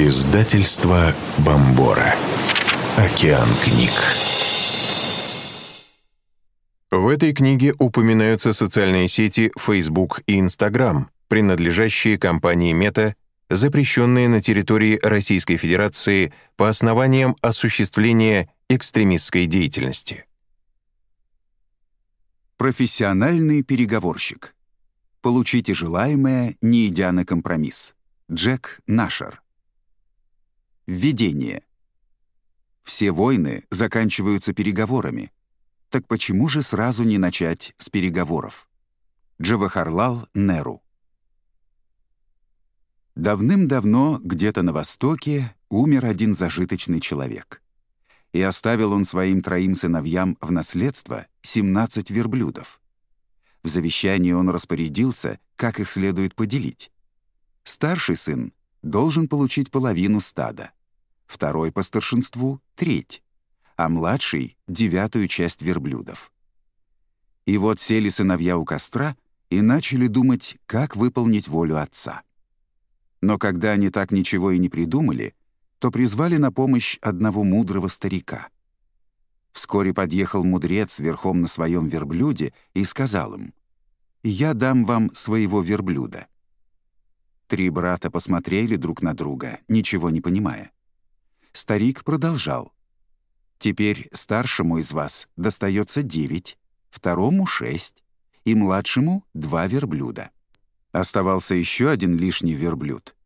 Издательство Бомбора. Океан книг. В этой книге упоминаются социальные сети Facebook и Instagram, принадлежащие компании Meta, запрещенные на территории Российской Федерации по основаниям осуществления экстремистской деятельности. Профессиональный переговорщик. Получите желаемое, не идя на компромисс. Джек Нашер. Введение. Все войны заканчиваются переговорами. Так почему же сразу не начать с переговоров? Джавахарлал Неру. Давным-давно где-то на Востоке умер один зажиточный человек. И оставил он своим троим сыновьям в наследство 17 верблюдов. В завещании он распорядился, как их следует поделить. Старший сын должен получить половину стада, второй по старшинству — треть, а младший — девятую часть верблюдов. И вот сели сыновья у костра и начали думать, как выполнить волю отца. Но когда они так ничего и не придумали, то призвали на помощь одного мудрого старика. Вскоре подъехал мудрец верхом на своем верблюде и сказал им, «Я дам вам своего верблюда». Три брата посмотрели друг на друга, ничего не понимая. Старик продолжал. «Теперь старшему из вас достается девять, второму — шесть, и младшему — два верблюда». Оставался еще один лишний верблюд.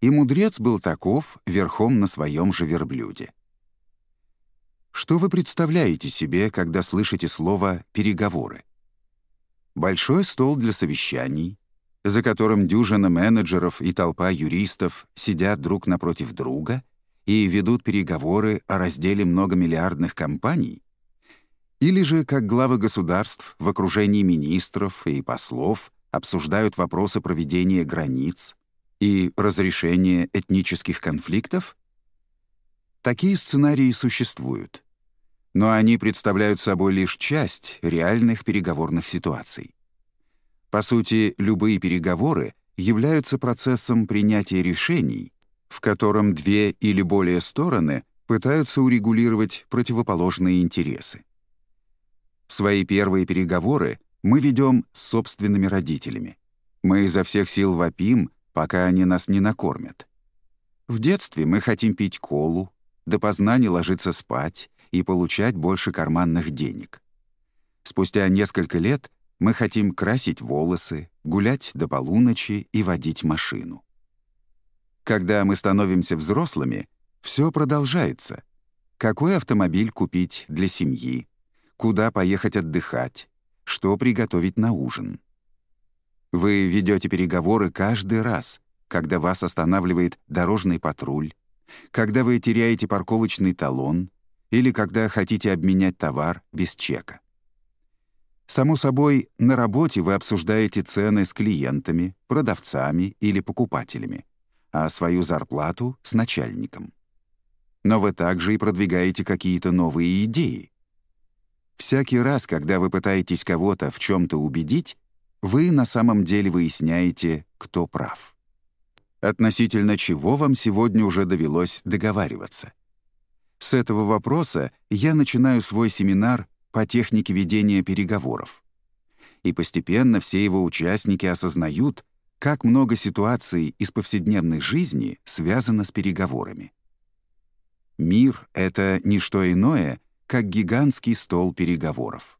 И мудрец был таков верхом на своем же верблюде. Что вы представляете себе, когда слышите слово «переговоры»? Большой стол для совещаний, за которым дюжина менеджеров и толпа юристов сидят друг напротив друга — и ведут переговоры о разделе многомиллиардных компаний? Или же, как главы государств в окружении министров и послов обсуждают вопросы проведения границ и разрешения этнических конфликтов? Такие сценарии существуют, но они представляют собой лишь часть реальных переговорных ситуаций. По сути, любые переговоры являются процессом принятия решений в котором две или более стороны пытаются урегулировать противоположные интересы. Свои первые переговоры мы ведем с собственными родителями. Мы изо всех сил вопим, пока они нас не накормят. В детстве мы хотим пить колу, допоздна не ложиться спать и получать больше карманных денег. Спустя несколько лет мы хотим красить волосы, гулять до полуночи и водить машину. Когда мы становимся взрослыми, все продолжается. Какой автомобиль купить для семьи? Куда поехать отдыхать? Что приготовить на ужин? Вы ведете переговоры каждый раз, когда вас останавливает дорожный патруль, когда вы теряете парковочный талон или когда хотите обменять товар без чека. Само собой, на работе вы обсуждаете цены с клиентами, продавцами или покупателями а свою зарплату — с начальником. Но вы также и продвигаете какие-то новые идеи. Всякий раз, когда вы пытаетесь кого-то в чем-то убедить, вы на самом деле выясняете, кто прав. Относительно чего вам сегодня уже довелось договариваться? С этого вопроса я начинаю свой семинар по технике ведения переговоров. И постепенно все его участники осознают, как много ситуаций из повседневной жизни связано с переговорами. Мир — это не что иное, как гигантский стол переговоров.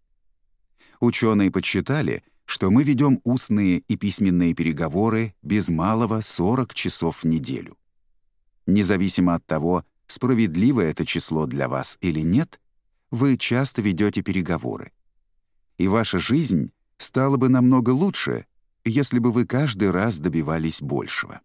Ученые подсчитали, что мы ведем устные и письменные переговоры без малого 40 часов в неделю. Независимо от того, справедливо это число для вас или нет, вы часто ведете переговоры. И ваша жизнь стала бы намного лучше, если бы вы каждый раз добивались большего.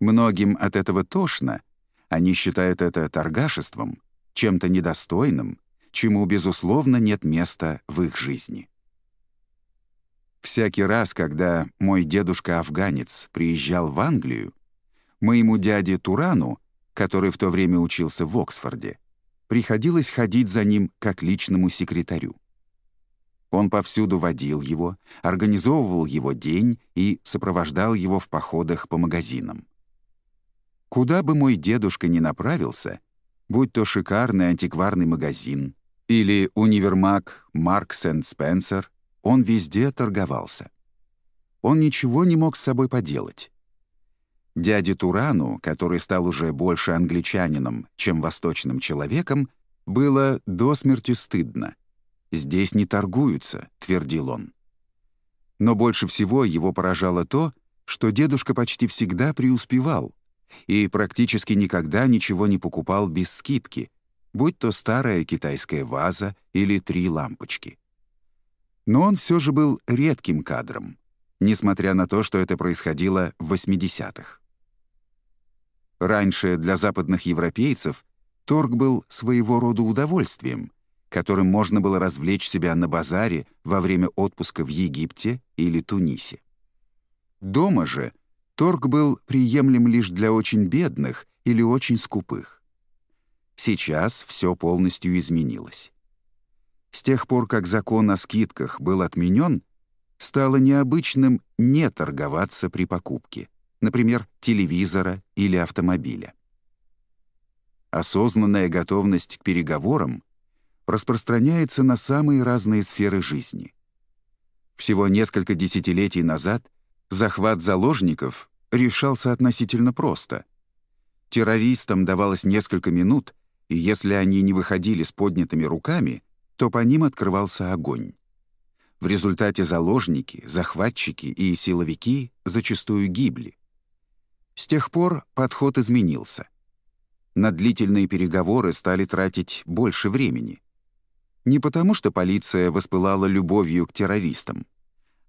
Многим от этого тошно, они считают это торгашеством, чем-то недостойным, чему, безусловно, нет места в их жизни. Всякий раз, когда мой дедушка-афганец приезжал в Англию, моему дяде Турану, который в то время учился в Оксфорде, приходилось ходить за ним как личному секретарю. Он повсюду водил его, организовывал его день и сопровождал его в походах по магазинам. Куда бы мой дедушка ни направился, будь то шикарный антикварный магазин или универмаг Маркс энд Спенсер, он везде торговался. Он ничего не мог с собой поделать. Дяде Турану, который стал уже больше англичанином, чем восточным человеком, было до смерти стыдно — здесь не торгуются», — твердил он. Но больше всего его поражало то, что дедушка почти всегда преуспевал и практически никогда ничего не покупал без скидки, будь то старая китайская ваза или три лампочки. Но он все же был редким кадром, несмотря на то, что это происходило в 80-х. Раньше для западных европейцев торг был своего рода удовольствием, которым можно было развлечь себя на базаре во время отпуска в Египте или Тунисе. Дома же торг был приемлем лишь для очень бедных или очень скупых. Сейчас все полностью изменилось. С тех пор, как закон о скидках был отменен, стало необычным не торговаться при покупке, например, телевизора или автомобиля. Осознанная готовность к переговорам — распространяется на самые разные сферы жизни. Всего несколько десятилетий назад захват заложников решался относительно просто. Террористам давалось несколько минут, и если они не выходили с поднятыми руками, то по ним открывался огонь. В результате заложники, захватчики и силовики зачастую гибли. С тех пор подход изменился. На длительные переговоры стали тратить больше времени — не потому, что полиция воспылала любовью к террористам,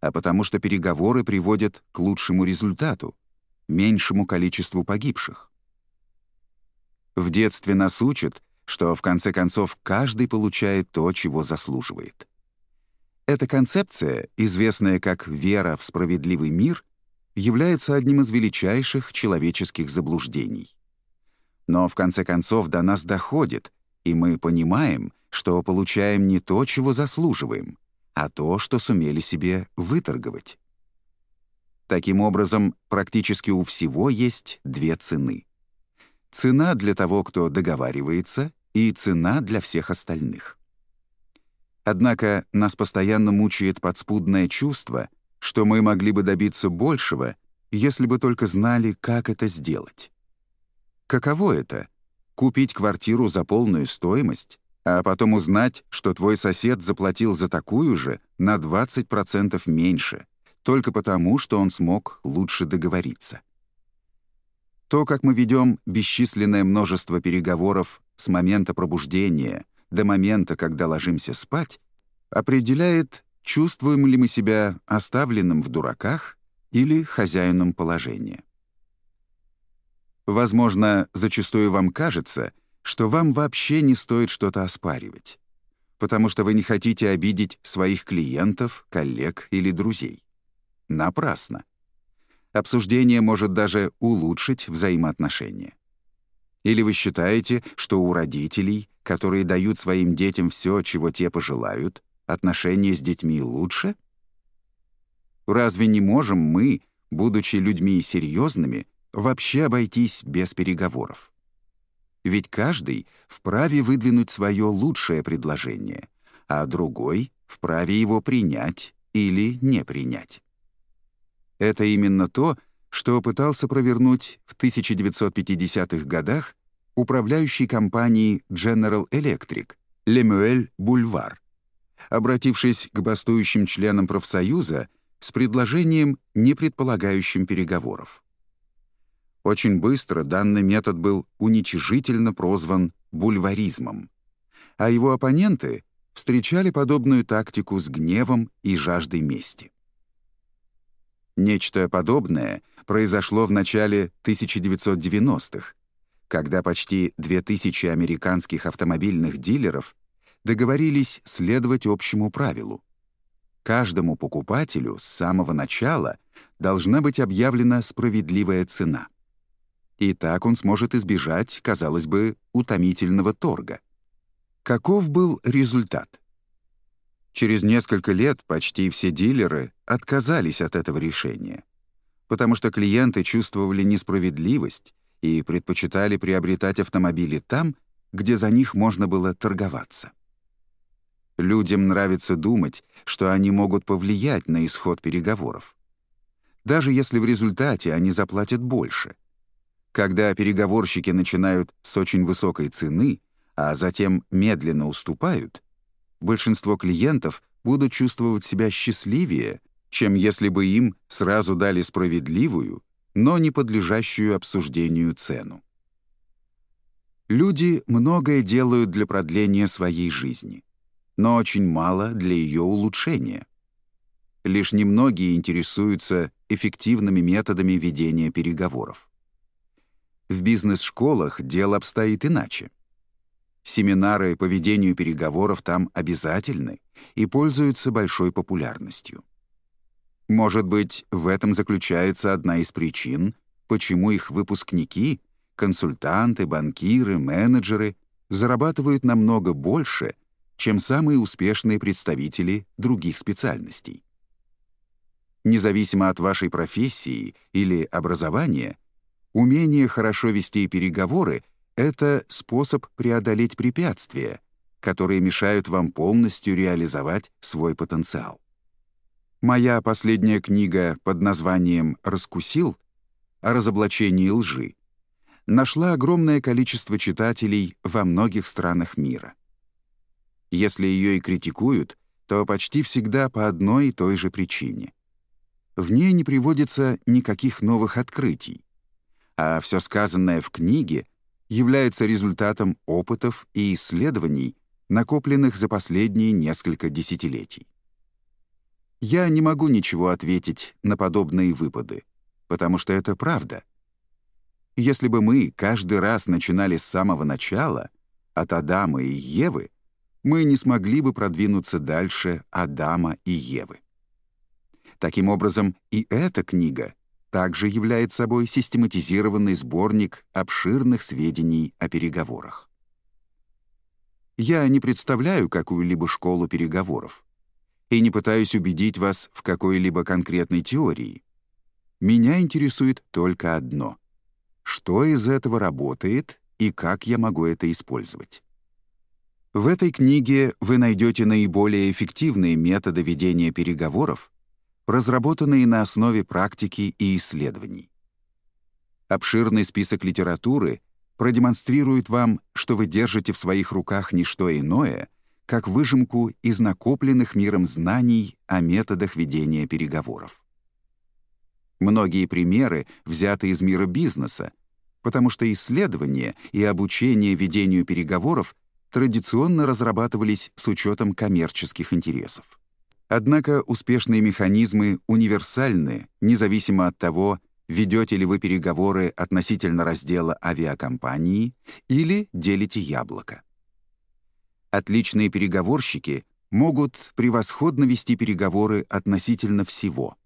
а потому что переговоры приводят к лучшему результату, меньшему количеству погибших. В детстве нас учат, что в конце концов каждый получает то, чего заслуживает. Эта концепция, известная как «вера в справедливый мир», является одним из величайших человеческих заблуждений. Но в конце концов до нас доходит, и мы понимаем, что получаем не то, чего заслуживаем, а то, что сумели себе выторговать. Таким образом, практически у всего есть две цены. Цена для того, кто договаривается, и цена для всех остальных. Однако нас постоянно мучает подспудное чувство, что мы могли бы добиться большего, если бы только знали, как это сделать. Каково это — купить квартиру за полную стоимость, а потом узнать, что твой сосед заплатил за такую же на 20% меньше, только потому, что он смог лучше договориться. То, как мы ведем бесчисленное множество переговоров с момента пробуждения до момента, когда ложимся спать, определяет, чувствуем ли мы себя оставленным в дураках или хозяином положения. Возможно, зачастую вам кажется — что вам вообще не стоит что-то оспаривать, потому что вы не хотите обидеть своих клиентов, коллег или друзей. Напрасно. Обсуждение может даже улучшить взаимоотношения. Или вы считаете, что у родителей, которые дают своим детям все, чего те пожелают, отношения с детьми лучше? Разве не можем мы, будучи людьми серьезными, вообще обойтись без переговоров? Ведь каждый вправе выдвинуть свое лучшее предложение, а другой вправе его принять или не принять. Это именно то, что пытался провернуть в 1950-х годах управляющий компанией General Electric Лемюэль Бульвар, обратившись к бастующим членам профсоюза с предложением, не предполагающим переговоров. Очень быстро данный метод был уничижительно прозван бульваризмом. А его оппоненты встречали подобную тактику с гневом и жаждой мести. Нечто подобное произошло в начале 1990-х, когда почти 2000 американских автомобильных дилеров договорились следовать общему правилу. Каждому покупателю с самого начала должна быть объявлена справедливая цена — и так он сможет избежать, казалось бы, утомительного торга. Каков был результат? Через несколько лет почти все дилеры отказались от этого решения, потому что клиенты чувствовали несправедливость и предпочитали приобретать автомобили там, где за них можно было торговаться. Людям нравится думать, что они могут повлиять на исход переговоров. Даже если в результате они заплатят больше — когда переговорщики начинают с очень высокой цены, а затем медленно уступают, большинство клиентов будут чувствовать себя счастливее, чем если бы им сразу дали справедливую, но не подлежащую обсуждению цену. Люди многое делают для продления своей жизни, но очень мало для ее улучшения. Лишь немногие интересуются эффективными методами ведения переговоров. В бизнес-школах дело обстоит иначе. Семинары по ведению переговоров там обязательны и пользуются большой популярностью. Может быть, в этом заключается одна из причин, почему их выпускники, консультанты, банкиры, менеджеры зарабатывают намного больше, чем самые успешные представители других специальностей. Независимо от вашей профессии или образования — Умение хорошо вести переговоры — это способ преодолеть препятствия, которые мешают вам полностью реализовать свой потенциал. Моя последняя книга под названием «Раскусил» о разоблачении лжи нашла огромное количество читателей во многих странах мира. Если ее и критикуют, то почти всегда по одной и той же причине. В ней не приводится никаких новых открытий, а все сказанное в книге является результатом опытов и исследований, накопленных за последние несколько десятилетий. Я не могу ничего ответить на подобные выпады, потому что это правда. Если бы мы каждый раз начинали с самого начала, от Адама и Евы, мы не смогли бы продвинуться дальше Адама и Евы. Таким образом, и эта книга также являет собой систематизированный сборник обширных сведений о переговорах. Я не представляю какую-либо школу переговоров и не пытаюсь убедить вас в какой-либо конкретной теории. Меня интересует только одно — что из этого работает и как я могу это использовать. В этой книге вы найдете наиболее эффективные методы ведения переговоров, разработанные на основе практики и исследований. Обширный список литературы продемонстрирует вам, что вы держите в своих руках не что иное, как выжимку из накопленных миром знаний о методах ведения переговоров. Многие примеры взяты из мира бизнеса, потому что исследования и обучение ведению переговоров традиционно разрабатывались с учетом коммерческих интересов. Однако успешные механизмы универсальны, независимо от того, ведете ли вы переговоры относительно раздела авиакомпании или делите яблоко. Отличные переговорщики могут превосходно вести переговоры относительно всего.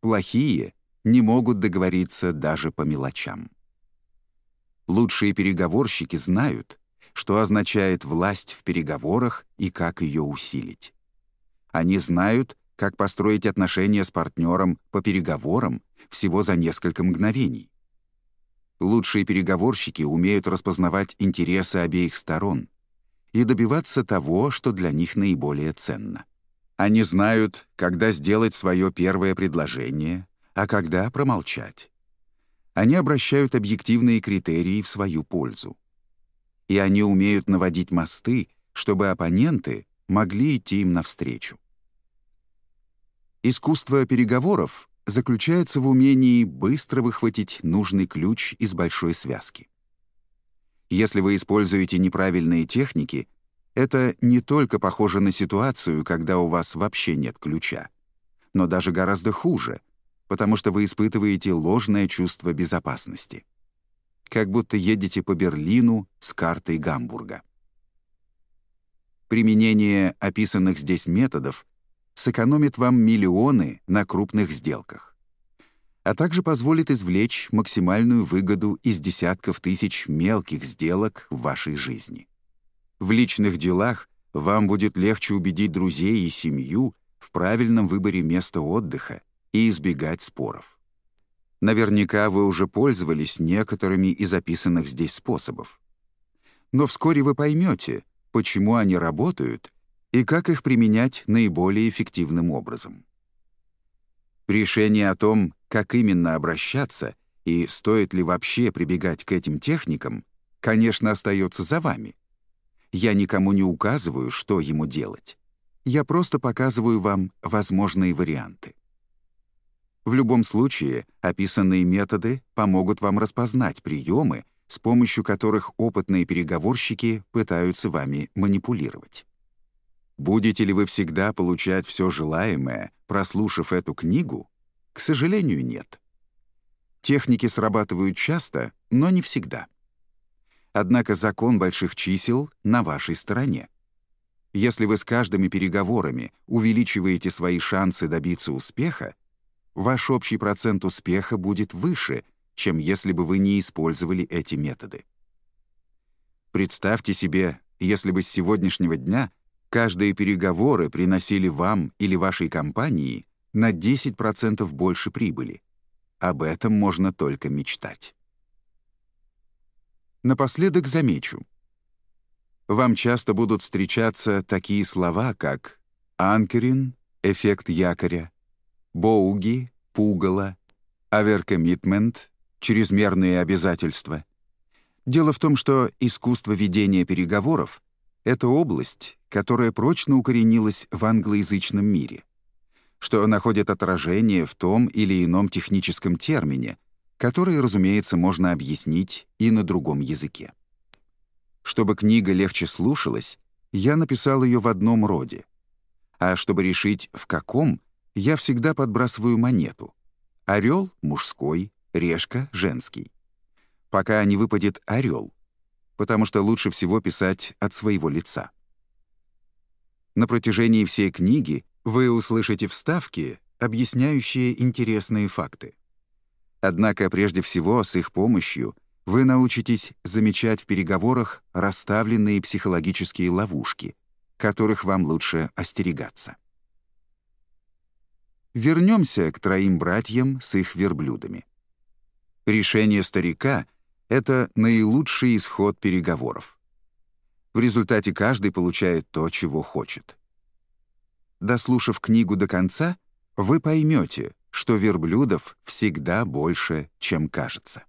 Плохие не могут договориться даже по мелочам. Лучшие переговорщики знают, что означает власть в переговорах и как ее усилить. Они знают, как построить отношения с партнером по переговорам всего за несколько мгновений. Лучшие переговорщики умеют распознавать интересы обеих сторон и добиваться того, что для них наиболее ценно. Они знают, когда сделать свое первое предложение, а когда промолчать. Они обращают объективные критерии в свою пользу. И они умеют наводить мосты, чтобы оппоненты могли идти им навстречу. Искусство переговоров заключается в умении быстро выхватить нужный ключ из большой связки. Если вы используете неправильные техники, это не только похоже на ситуацию, когда у вас вообще нет ключа, но даже гораздо хуже, потому что вы испытываете ложное чувство безопасности. Как будто едете по Берлину с картой Гамбурга. Применение описанных здесь методов сэкономит вам миллионы на крупных сделках, а также позволит извлечь максимальную выгоду из десятков тысяч мелких сделок в вашей жизни. В личных делах вам будет легче убедить друзей и семью в правильном выборе места отдыха и избегать споров. Наверняка вы уже пользовались некоторыми из описанных здесь способов. Но вскоре вы поймете, почему они работают и как их применять наиболее эффективным образом. Решение о том, как именно обращаться и стоит ли вообще прибегать к этим техникам, конечно, остается за вами. Я никому не указываю, что ему делать. Я просто показываю вам возможные варианты. В любом случае, описанные методы помогут вам распознать приемы, с помощью которых опытные переговорщики пытаются вами манипулировать. Будете ли вы всегда получать все желаемое, прослушав эту книгу? К сожалению, нет. Техники срабатывают часто, но не всегда. Однако закон больших чисел на вашей стороне. Если вы с каждыми переговорами увеличиваете свои шансы добиться успеха, ваш общий процент успеха будет выше, чем если бы вы не использовали эти методы. Представьте себе, если бы с сегодняшнего дня – Каждые переговоры приносили вам или вашей компании на 10% больше прибыли. Об этом можно только мечтать. Напоследок замечу. Вам часто будут встречаться такие слова, как «анкерин», «эффект якоря», «боуги», «пугало», «оверкоммитмент», «чрезмерные обязательства». Дело в том, что искусство ведения переговоров — это область, которая прочно укоренилась в англоязычном мире, что находит отражение в том или ином техническом термине, который, разумеется, можно объяснить и на другом языке. Чтобы книга легче слушалась, я написал ее в одном роде. А чтобы решить, в каком, я всегда подбрасываю монету. Орел — мужской, решка — женский. Пока не выпадет орел, потому что лучше всего писать от своего лица. На протяжении всей книги вы услышите вставки, объясняющие интересные факты. Однако прежде всего с их помощью вы научитесь замечать в переговорах расставленные психологические ловушки, которых вам лучше остерегаться. Вернемся к троим братьям с их верблюдами. Решение старика — это наилучший исход переговоров. В результате каждый получает то, чего хочет. Дослушав книгу до конца, вы поймете, что верблюдов всегда больше, чем кажется.